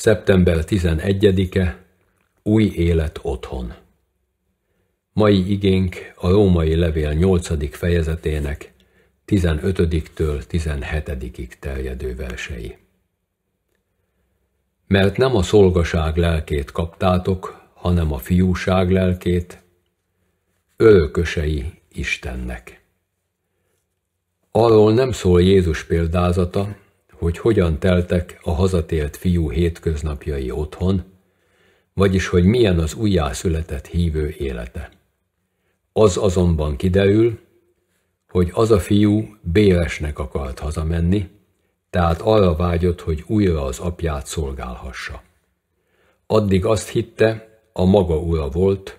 Szeptember 11-e, új élet otthon. Mai igénk a római levél 8. fejezetének 15-től 17 terjedő versei. Mert nem a szolgaság lelkét kaptátok, hanem a fiúság lelkét, örökösei Istennek. Arról nem szól Jézus példázata, hogy hogyan teltek a hazatért fiú hétköznapjai otthon, vagyis hogy milyen az újjászületett hívő élete. Az azonban kiderül, hogy az a fiú béresnek akart hazamenni, tehát arra vágyott, hogy újra az apját szolgálhassa. Addig azt hitte, a maga ura volt,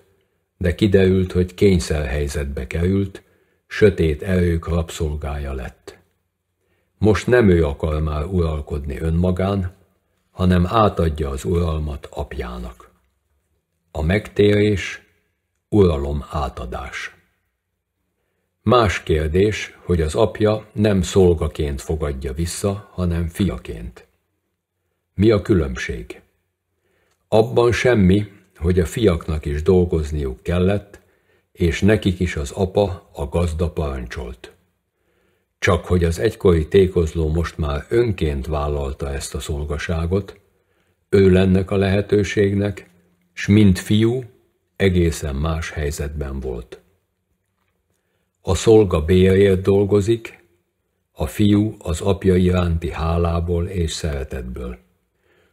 de kiderült, hogy kényszerhelyzetbe került, sötét erők rabszolgája lett. Most nem ő akar már uralkodni önmagán, hanem átadja az uralmat apjának. A megtérés, uralom átadás. Más kérdés, hogy az apja nem szolgaként fogadja vissza, hanem fiaként. Mi a különbség? Abban semmi, hogy a fiaknak is dolgozniuk kellett, és nekik is az apa a gazda parancsolt. Csak hogy az egykori tékozló most már önként vállalta ezt a szolgaságot, ő lennek a lehetőségnek, s mint fiú egészen más helyzetben volt. A szolga béjaért dolgozik, a fiú az apja iránti hálából és szeretetből.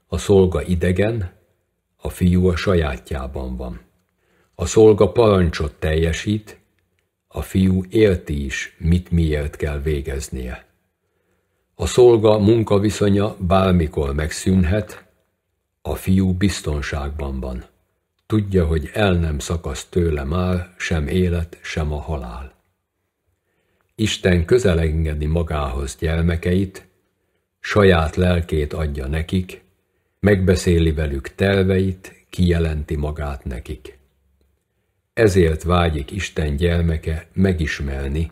A szolga idegen, a fiú a sajátjában van. A szolga parancsot teljesít, a fiú érti is, mit miért kell végeznie. A szolga munkaviszonya bármikor megszűnhet, a fiú biztonságban van. Tudja, hogy el nem szakaszt tőle már sem élet, sem a halál. Isten közel engedi magához gyermekeit, saját lelkét adja nekik, megbeszéli velük terveit, kijelenti magát nekik. Ezért vágyik Isten gyermeke megismerni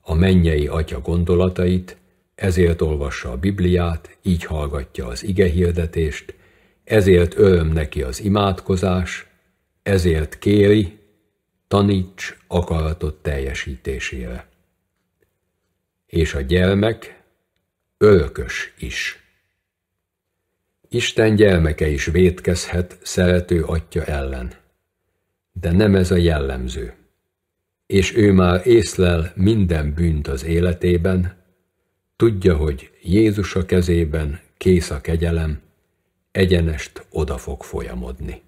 a mennyei atya gondolatait, ezért olvassa a Bibliát, így hallgatja az ige hirdetést, ezért öröm neki az imádkozás, ezért kéri, taníts akaratot teljesítésére. És a gyermek örökös is. Isten gyermeke is védkezhet szerető atya ellen – de nem ez a jellemző. És ő már észlel minden bűnt az életében, tudja, hogy Jézus a kezében kész a kegyelem, egyenest oda fog folyamodni.